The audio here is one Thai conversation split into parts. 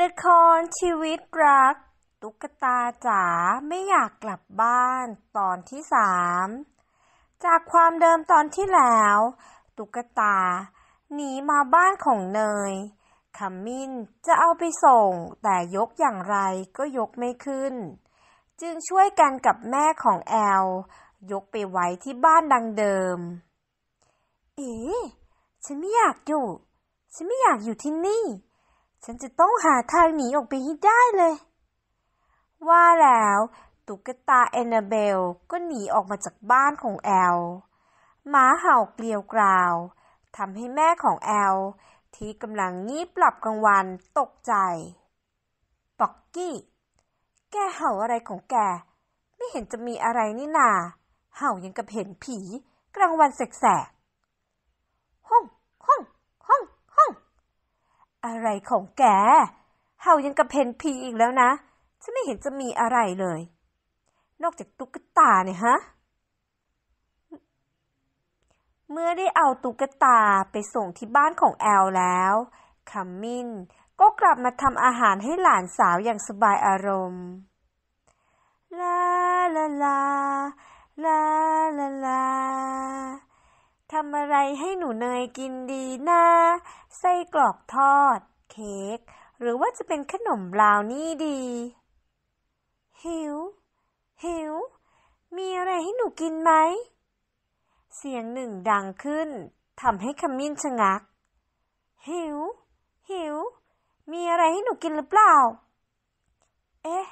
ละครชีวิตรัก ตุ๊กตาจ๋าไม่อยากกลับบ้านตอนที่สามจากความเดิมตอนที่แล้ว ตุ๊กตาหนีมาบ้านของเนยขมิ้นจะเอาไปส่ง แต่ยกอย่างไรก็ยกไม่ขึ้น จึงช่วยกันกับแม่ของแอล ยกไปไว้ที่บ้านดังเดิม เอ๋ ฉันไม่อยากอยู่ฉันไม่อยากอยู่ที่นี่ฉันจะต้องหาทางหนีออกไปให้ได้เลย ว่าแล้วตุ๊กตาแอนนาเบลก็หนีออกมาจากบ้านของแอลหมาเห่าเกลียวกราวทำให้แม่ของแอลที่กำลังงีบหลับกลางวันตกใจป๊อกกี้ แกเห่าอะไรของแกไม่เห็นจะมีอะไรนี่นา เห่ายังกับเห็นผีกลางวันแสกๆห้องอะไรของแกเห่ายังกระเพนพีอีกแล้วนะ ฉันไม่เห็นจะมีอะไรเลย นอกจากตุ๊กตาเนี่ยฮะ เมื่อได้เอาตุ๊กตาไปส่งที่บ้านของแอลแล้วขมินก็กลับมาทำอาหารให้หลานสาวอย่างสบายอารมณ์ ลา ลา ลา ลาลาำอะไรให้หนูเนยกินดีนะไส้กรอกทอด เค้กหรือว่าจะเป็นขนมบราวนี่ดีหิวหิวมีอะไรให้หนูกินไหมเสียงหนึ่งดังขึ้นทำให้ขมิ้นชะงักหิวหิวมีอะไรให้หนูกินหรือเปล่า เอ๊ะ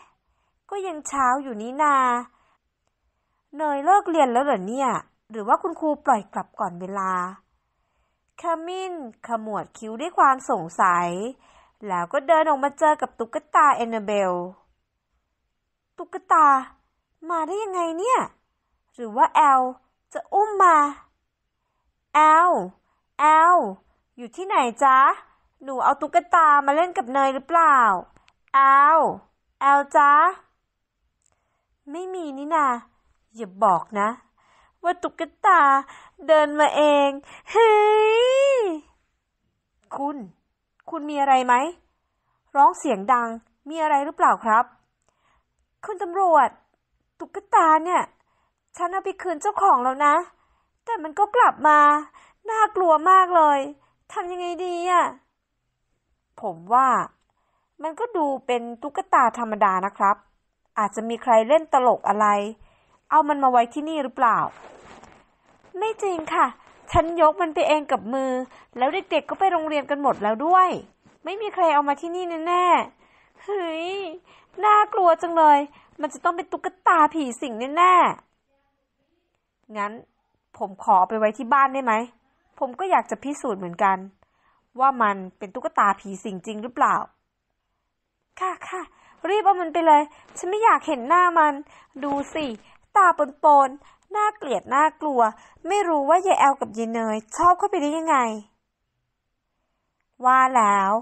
ก็ยังเช้าอยู่นี่นาเนยเลิกเรียนแล้วเหรอเนี่ยหรือว่าคุณครูปล่อยกลับก่อนเวลาขมิ้นขมวดคิ้วด้วยความสงสัย แล้วก็เดินออกมาเจอกับตุ๊กตาเอนนเบล ตุ๊กตา มาได้ยังไงเนี่ย หรือว่าแอลจะอุ้มมา แอล แอล อยู่ที่ไหนจ๊ะหนูเอาตุ๊กตามาเล่นกับเนยหรือเปล่า แอลแอลจ๊ะไม่มีนี่นาอย่าบอกนะว่าตุ๊กตาเดินมาเอง เฮ้ย คุณ คุณมีอะไรไหม ร้องเสียงดัง มีอะไรหรือเปล่าครับ คุณตำรวจ ตุ๊กตาเนี่ย ฉันเอาไปคืนเจ้าของแล้วนะ แต่มันก็กลับมา น่ากลัวมากเลย ทำยังไงดีอะผมว่า มันก็ดูเป็นตุ๊กตาธรรมดานะครับ อาจจะมีใครเล่นตลกอะไรเอามันมาไว้ที่นี่หรือเปล่า ไม่จริงค่ะ ฉันยกมันไปเองกับมือ แล้วเด็กๆ ก็ไปโรงเรียนกันหมดแล้วด้วย ไม่มีใครเอามาที่นี่แน่ๆเฮ้ย น่ากลัวจังเลย มันจะต้องเป็นตุ๊กตาผีสิงแน่ๆงั้นผมขอเอาไปไว้ที่บ้านได้ไหม ผมก็อยากจะพิสูจน์เหมือนกัน ว่ามันเป็นตุ๊กตาผีสิงจริงหรือเปล่า ค่ะค่ะรีบเอามันไปเลย ฉันไม่อยากเห็นหน้ามัน ดูสิตาปนๆน่าเกลียดน่ากลัว ไม่รู้ว่ายายแอลกับยายเนยชอบเข้าไปได้ยังไง ว่าแล้ว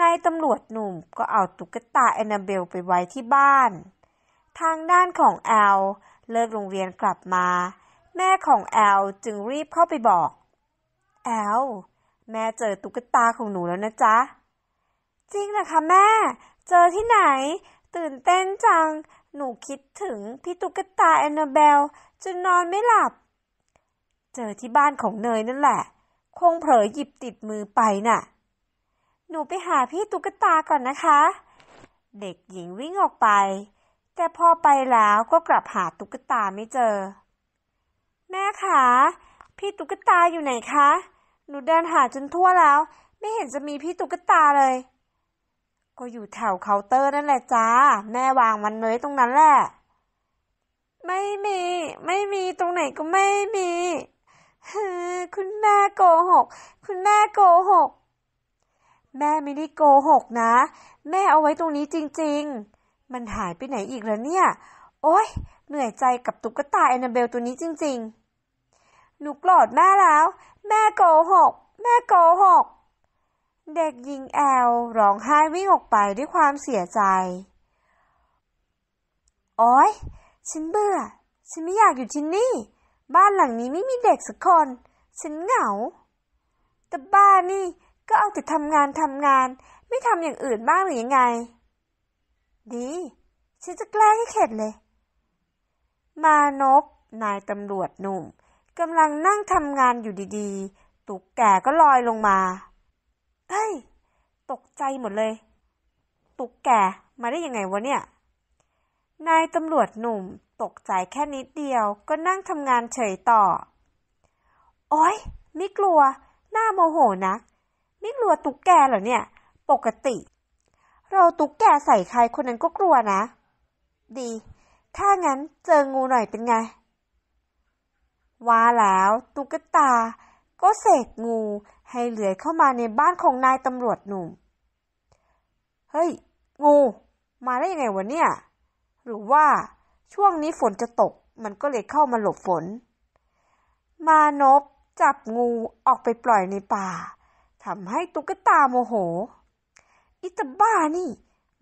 นายตำรวจหนุ่มก็เอาตุ๊กตาแอนนาเบลไปไว้ที่บ้าน ทางด้านของแอลเลิกโรงเรียนกลับมา แม่ของแอลจึงรีบเข้าไปบอก แอลแม่เจอตุ๊กตาของหนูแล้วนะจ๊ะ จริงเหรอคะแม่ เจอที่ไหนตื่นเต้นจังหนูคิดถึงพี่ตุ๊กตาแอนนาเบลจนนอนไม่หลับ เจอที่บ้านของเนยนั่นแหละ คงเผลอหยิบติดมือไปน่ะ หนูไปหาพี่ตุ๊กตาก่อนนะคะ เด็กหญิงวิ่งออกไป แต่พอไปแล้วก็กลับหาตุ๊กตาไม่เจอ แม่คะ พี่ตุ๊กตาอยู่ไหนคะ หนูเดินหาจนทั่วแล้ว ไม่เห็นจะมีพี่ตุ๊กตาเลยก็อยู่แถวเคาน์เตอร์นั่นแหละจ้าแม่วางมันเลยตรงนั้นแหละไม่มี ไม่มีตรงไหนก็ไม่มีคุณแม่โกหกคุณแม่โกหกแม่ไม่ได้โกหกนะ แม่เอาไว้ตรงนี้จริงๆ มันหายไปไหนอีกแล้วเนี่ย โอ๊ยเหนื่อยใจกับตุ๊กตาแอนนาเบลตัวนี้จริงๆหนูกรดแม่แล้ว แม่โกหกแม่โกหกเด็กหญิงแอลร้องไห้วิ่งออกไปด้วยความเสียใจโอ้ยฉันเบื่อ ฉันไม่อยากอยู่ที่นี่ บ้านหลังนี้ไม่มีเด็กสักคน ฉันเหงา แต่บ้านนี่ก็เอาแต่ทำงานทำงาน ไม่ทำอย่างอื่นบ้างหรือยังไง ดี ฉันจะแกล้งให้เข็ดเลย มานบนายตำรวจหนุ่มกำลังนั่งทำงานอยู่ดีๆ ตุ๊กแกก็ลอยลงมาฮ้ยตกใจหมดเลย ตุกแกมาได้ยังไงวะเนี่ย นายตำรวจหนุ่มตกใจแค่นิดเดียวก็นั่งทำงานเฉยต่อ โอ้ยไม่กลัว หน้าโมโหนักไม่กลัวตุกแกเหรอเนี่ย ปกติ เราตุกแกใส่ใครคนนั้นก็กลัวนะ ดี ถ้างั้นเจองูหน่อยเป็นไง ว่าแล้วตุกตา ก็เสกงูให้เหลือยเข้ามาในบ้านของนายตำรวจหนุ่ม เฮ้ย งู มาได้ยังไงวะเนี่ย หรือว่าช่วงนี้ฝนจะตก มันก็เลยเข้ามาหลบฝน มานพจับงูออกไปปล่อยในป่าทำให้ตุ๊กตาโมโห อิตาบ้านี่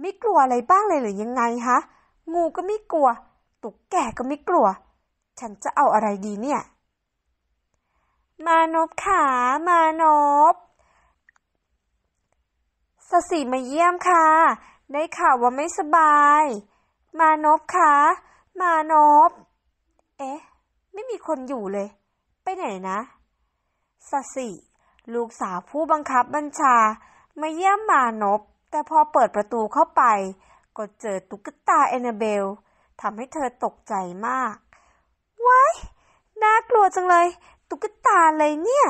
ไม่กลัวอะไรบ้างเลยหรือยังไงฮะงูก็ไม่กลัวตุ๊กแกก็ไม่กลัว ฉันจะเอาอะไรดีเนี่ยมานพขามานพสสิมาเยี่ยมค่ะ ได้ข่าวว่าไม่สบาย มานพขามานพเอ๊ะ ไม่มีคนอยู่เลย ไปไหนนะสสิ ลูกสาวผู้บังคับบัญชา มาเยี่ยมมานพแต่พอเปิดประตูเข้าไป ก็เจอตุ๊กตาแอนนาเบล ทำให้เธอตกใจมากว้ายน่ากลัวจังเลยตุ๊กตาอะไรเนี่ย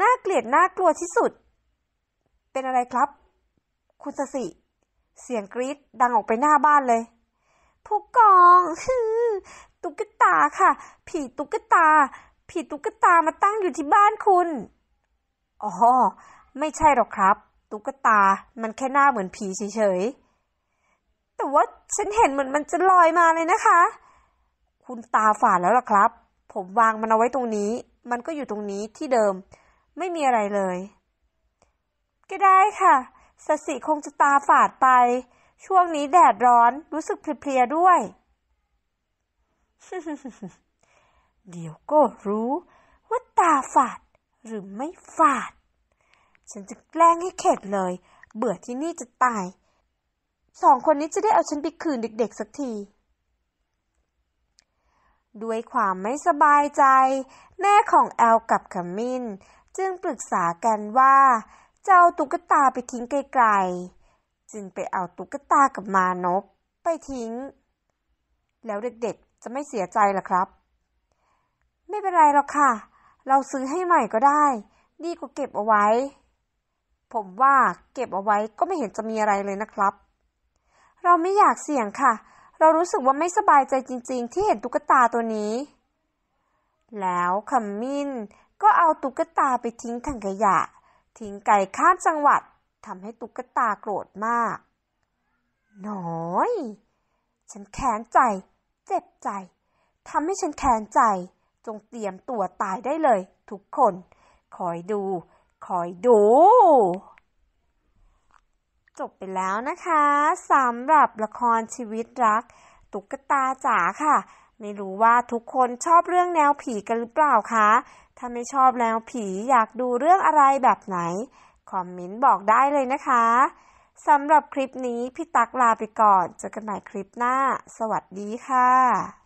น่าเกลียดน่ากลัวที่สุด เป็นอะไรครับ คุณสสิเสียงกรีดดังออกไปหน้าบ้านเลยผู้กอง ตุ๊กตาค่ะ ผีตุ๊กตา ผีตุ๊กตา มาตั้งอยู่ที่บ้านคุณ อ๋อ ไม่ใช่หรอกครับ ตุ๊กตา มันแค่หน้าเหมือนผีเฉยๆแต่ว่าฉันเห็นเหมือนมันจะลอยมาเลยนะคะ คุณตาฝาดแล้วล่ะครับ ผมวางมันเอาไว้ตรงนี้มันก็อยู่ตรงนี้ที่เดิมไม่มีอะไรเลย ก็ได้ค่ะสสิคงจะตาฝาดไป ช่วงนี้แดดร้อนรู้สึกเพลียๆด้วย เดี๋ยวก็รู้ว่าตาฝาดหรือไม่ฝาด ฉันจะแกล้งให้เข็ดเลย เบื่อที่นี่จะตาย สองคนนี้จะได้เอาฉันไปคืนเด็กๆสักทีด้วยความไม่สบายใจแม่ของแอลกับขมิ้นจึงปรึกษากันว่าจะเอาตุ๊กตาไปทิ้งไกลๆจึงไปเอาตุ๊กตากับมานพไปทิ้ง แล้วเด็กๆ จะไม่เสียใจหรอครับ ไม่เป็นไรหรอกค่ะ เราซื้อให้ใหม่ก็ได้ดีกว่าเก็บเอาไว้ ผมว่าเก็บเอาไว้ก็ไม่เห็นจะมีอะไรเลยนะครับ เราไม่อยากเสี่ยงค่ะเรารู้สึกว่าไม่สบายใจจริงๆ ที่เห็นตุ๊กตาตัวนี้ แล้วขมิ้นก็เอาตุ๊กตาไปทิ้งถังขยะ ทิ้งไก่ข้ามจังหวัดทำให้ตุ๊กตาโกรธมากน้อย ฉันแค้นใจ เจ็บใจทำให้ฉันแค้นใจ จงเตรียมตัวตายได้เลยทุกคน คอยดู คอยดูจบไปแล้วนะคะสำหรับละครชีวิตรัก ตุ๊กตาจ๋าค่ะ ไม่รู้ว่าทุกคนชอบเรื่องแนวผีกันหรือเปล่าคะ ถ้าไม่ชอบแนวผี อยากดูเรื่องอะไรแบบไหน คอมเมนต์บอกได้เลยนะคะสำหรับคลิปนี้ พี่ตักลาไปก่อนเจอกันใหม่คลิปหน้า สวัสดีค่ะ